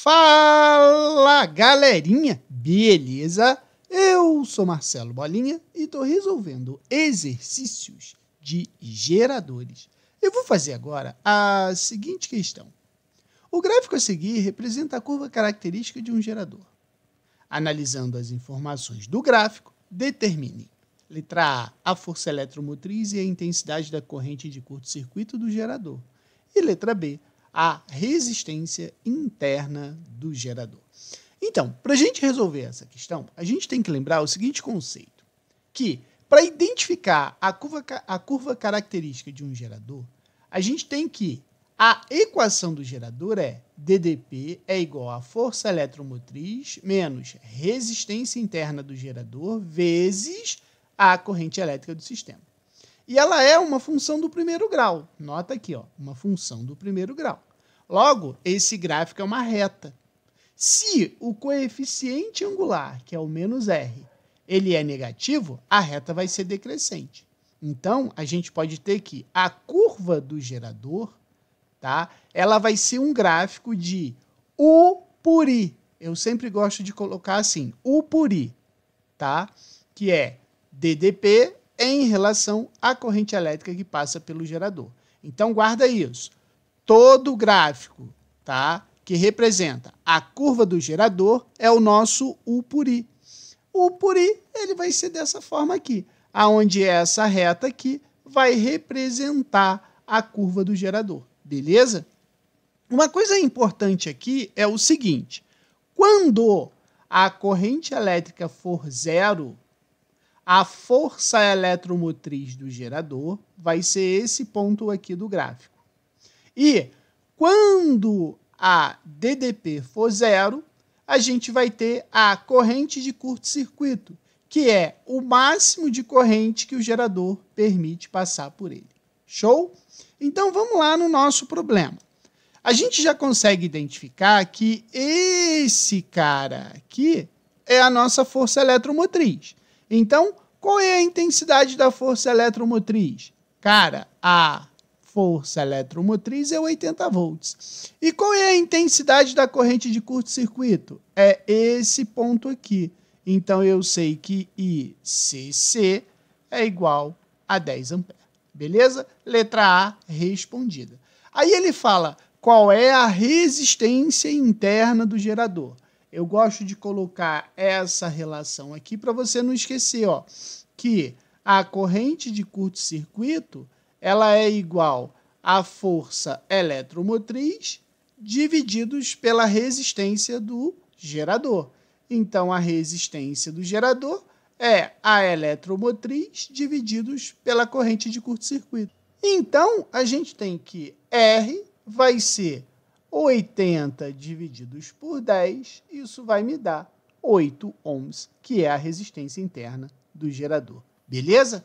Fala galerinha, beleza? Eu sou Marcelo Bolinha e estou resolvendo exercícios de geradores. Eu vou fazer agora a seguinte questão. O gráfico a seguir representa a curva característica de um gerador. Analisando as informações do gráfico, determine letra A, a força eletromotriz e a intensidade da corrente de curto-circuito do gerador, e letra B, a resistência interna do gerador. Então, para a gente resolver essa questão, a gente tem que lembrar o seguinte conceito: que para identificar a curva, a curva característica de um gerador, a gente tem que a equação do gerador é DDP é igual a força eletromotriz menos resistência interna do gerador vezes a corrente elétrica do sistema. E ela é uma função do primeiro grau. Nota aqui, ó, uma função do primeiro grau. Logo, esse gráfico é uma reta. Se o coeficiente angular, que é o menos r, ele é negativo, a reta vai ser decrescente. Então, a gente pode ter que a curva do gerador, tá? Ela vai ser um gráfico de U por I. Eu sempre gosto de colocar assim, U por I, tá? Que é DDP em relação à corrente elétrica que passa pelo gerador. Então guarda isso. Todo gráfico, tá, que representa a curva do gerador é o nosso U Upuri. O I ele vai ser dessa forma aqui, aonde é essa reta aqui vai representar a curva do gerador, beleza? Uma coisa importante aqui é o seguinte: quando a corrente elétrica for zero, a força eletromotriz do gerador vai ser esse ponto aqui do gráfico. E quando a DDP for zero, a gente vai ter a corrente de curto-circuito, que é o máximo de corrente que o gerador permite passar por ele. Show? Então vamos lá no nosso problema. A gente já consegue identificar que esse cara aqui é a nossa força eletromotriz. Então, qual é a intensidade da força eletromotriz? Cara, a força eletromotriz é 80 volts. E qual é a intensidade da corrente de curto-circuito? É esse ponto aqui. Então eu sei que ICC é igual a 10 amperes. Beleza? Letra A respondida. Aí ele fala qual é a resistência interna do gerador. Eu gosto de colocar essa relação aqui para você não esquecer, ó, que a corrente de curto-circuito ela é igual à força eletromotriz divididos pela resistência do gerador. Então a resistência do gerador é a eletromotriz divididos pela corrente de curto-circuito. Então a gente tem que R vai ser 80 divididos por 10, isso vai me dar 8 ohms, que é a resistência interna do gerador. Beleza?